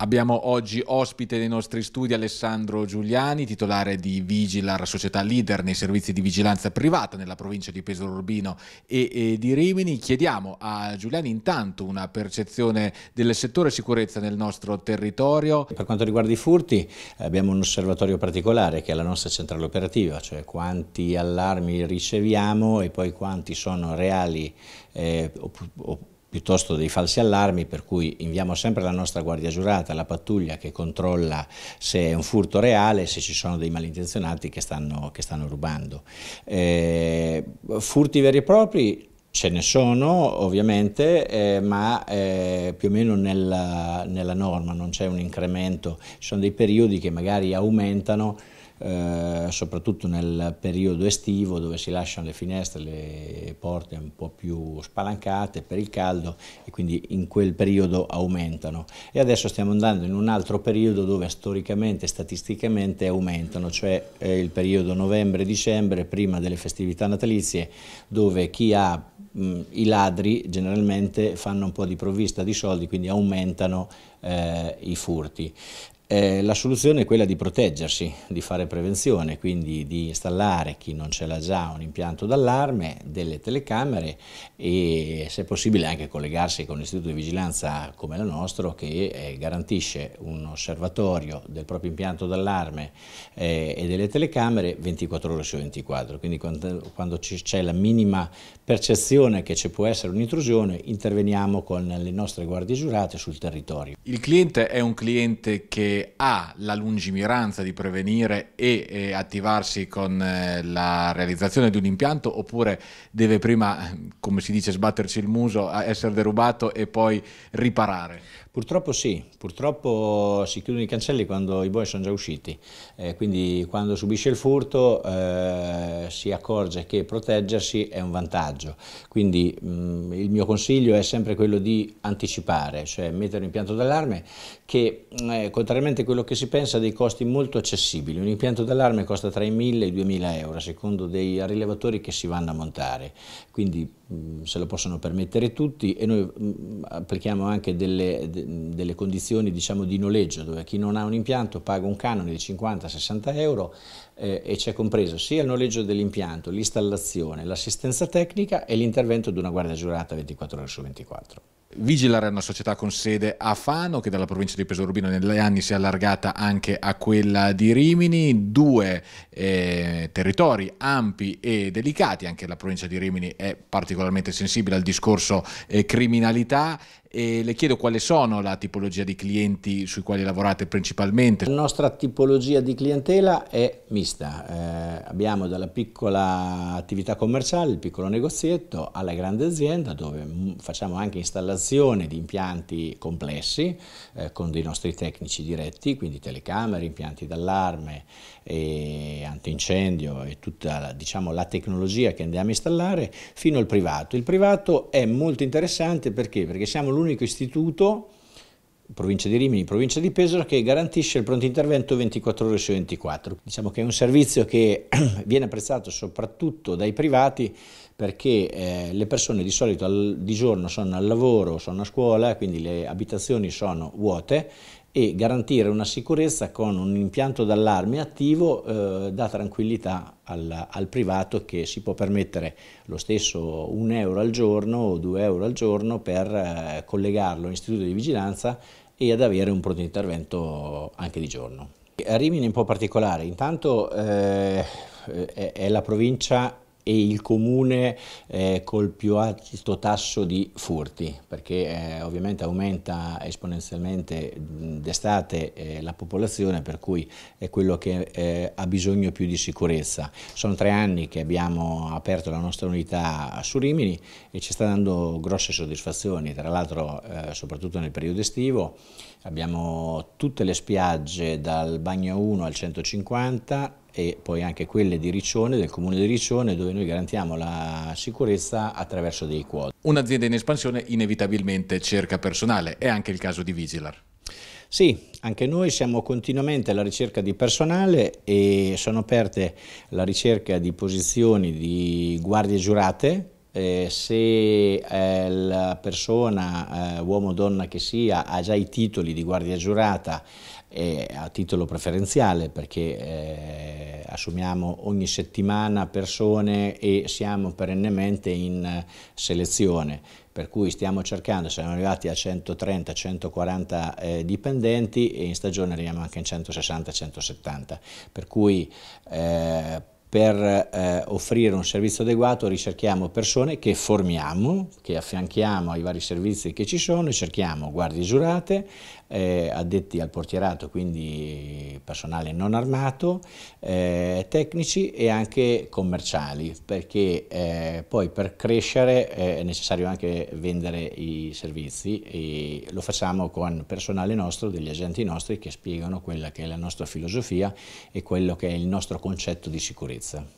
Abbiamo oggi ospite dei nostri studi Alessandro Giuliani, titolare di Vigilar, società leader nei servizi di vigilanza privata nella provincia di Pesaro Urbino e, e, di Rimini. Chiediamo a Giuliani intanto una percezione del settore sicurezza nel nostro territorio. Per quanto riguarda i furti abbiamo un osservatorio particolare che è la nostra centrale operativa, cioè quanti allarmi riceviamo e poi quanti sono reali eh, oppure piuttosto dei falsi allarmi per cui inviamo sempre la nostra guardia giurata, la pattuglia che controlla se è un furto reale, se ci sono dei malintenzionati che stanno, che stanno rubando. Eh, furti veri e propri Ce ne sono ovviamente, eh, ma eh, più o meno nella, nella norma non c'è un incremento, ci sono dei periodi che magari aumentano eh, soprattutto nel periodo estivo dove si lasciano le finestre, le porte un po' più spalancate per il caldo e quindi in quel periodo aumentano. E adesso stiamo andando in un altro periodo dove storicamente statisticamente aumentano, cioè eh, il periodo novembre-dicembre prima delle festività natalizie dove chi ha mm, i ladri generalmente fanno un po' di provvista di soldi, quindi aumentano eh, i furti. Eh, la soluzione è quella di proteggersi, di fare prevenzione, quindi di installare, chi non ce l'ha già, un impianto d'allarme, delle telecamere e se possibile anche collegarsi con un istituto di vigilanza come il nostro che eh, garantisce un osservatorio del proprio impianto d'allarme eh, e delle telecamere 24 ore su 24. Quindi quando, quando c'è la minima percezione che ci può essere un'intrusione interveniamo con le nostre guardie giurate sul territorio. Il cliente è un cliente che ha la lungimiranza di prevenire e, e attivarsi con eh, la realizzazione di un impianto oppure deve prima, eh, come si dice, sbatterci il muso, essere derubato e poi riparare? Purtroppo sì, purtroppo si chiudono i cancelli quando i buoi sono già usciti, eh, quindi quando subisce il furto eh, si accorge che proteggersi è un vantaggio, quindi mh, mm, il mio consiglio è sempre quello di anticipare, cioè mettere un impianto d'allarme che mm, eh, contrariamente a quello che si pensa ha dei costi molto accessibili, un impianto d'allarme costa tra i 1000 e i 2000 euro secondo dei rilevatori che si vanno a montare, quindi Mm, se lo possono permettere tutti e noi mm, applichiamo anche delle, delle condizioni diciamo, di noleggio dove chi non ha un impianto paga un canone di 50-60 euro eh, e c'è compreso sia il noleggio dell'impianto, l'installazione, l'assistenza tecnica e l'intervento di una guardia giurata 24 ore su 24. Vigilare è una società con sede a Fano che dalla provincia di Pesorubino negli anni si è allargata anche a quella di Rimini, due eh, territori ampi e delicati, anche la provincia di Rimini è particolarmente sensibile al discorso eh, criminalità e le chiedo quale sono la tipologia di clienti sui quali lavorate principalmente. La nostra tipologia di clientela è mista, eh, abbiamo dalla piccola attività commerciale, il piccolo negozietto, alla grande azienda dove facciamo anche installazione di impianti complessi eh, con dei nostri tecnici diretti, quindi telecamere, impianti d'allarme, antincendio e tutta la, diciamo, la tecnologia che andiamo a installare fino al privato. Il privato è molto interessante perché? Perché siamo l'unico istituto, provincia di Rimini, provincia di Pesaro, che garantisce il pronto intervento 24 ore su 24. Diciamo che è un servizio che viene apprezzato soprattutto dai privati perché eh, le persone di solito al, di giorno sono al lavoro, sono a scuola, quindi le abitazioni sono vuote e garantire una sicurezza con un impianto d'allarme attivo eh, dà tranquillità al, al, privato che si può permettere lo stesso 1 euro al giorno o 2 euro al giorno per eh, collegarlo all'istituto di vigilanza e ad avere un pronto intervento anche di giorno. Rimini è un po' particolare, intanto eh, è la provincia e il comune eh, col più alto tasso di furti, perché eh, ovviamente aumenta esponenzialmente d'estate eh, la popolazione, per cui è quello che eh, ha bisogno più di sicurezza. Sono tre anni che abbiamo aperto la nostra unità su Rimini e ci sta dando grosse soddisfazioni, tra l'altro eh, soprattutto nel periodo estivo. Abbiamo tutte le spiagge dal bagno 1 al 150 e poi anche quelle di Riccione, del comune di Riccione, dove noi garantiamo la sicurezza attraverso dei quadri. Un'azienda in espansione inevitabilmente cerca personale, è anche il caso di Vigilar. Sì, anche noi siamo continuamente alla ricerca di personale e sono aperte la ricerca di posizioni di guardie giurate eh, se eh, la persona, eh, uomo o donna che sia, ha già i titoli di guardia giurata eh, a titolo preferenziale perché eh, assumiamo ogni settimana persone e siamo perennemente in eh, selezione per cui stiamo cercando, siamo arrivati a 130-140 eh, dipendenti e in stagione arriviamo anche in 160-170, per cui eh, per eh, offrire un servizio adeguato ricerchiamo persone che formiamo, che affianchiamo ai vari servizi che ci sono, cerchiamo guardie giurate, eh, addetti al portierato, quindi personale non armato, eh, tecnici e anche commerciali, perché eh, poi per crescere eh, è necessario anche vendere i servizi e lo facciamo con personale nostro, degli agenti nostri che spiegano quella che è la nostra filosofia e quello che è il nostro concetto di sicurezza.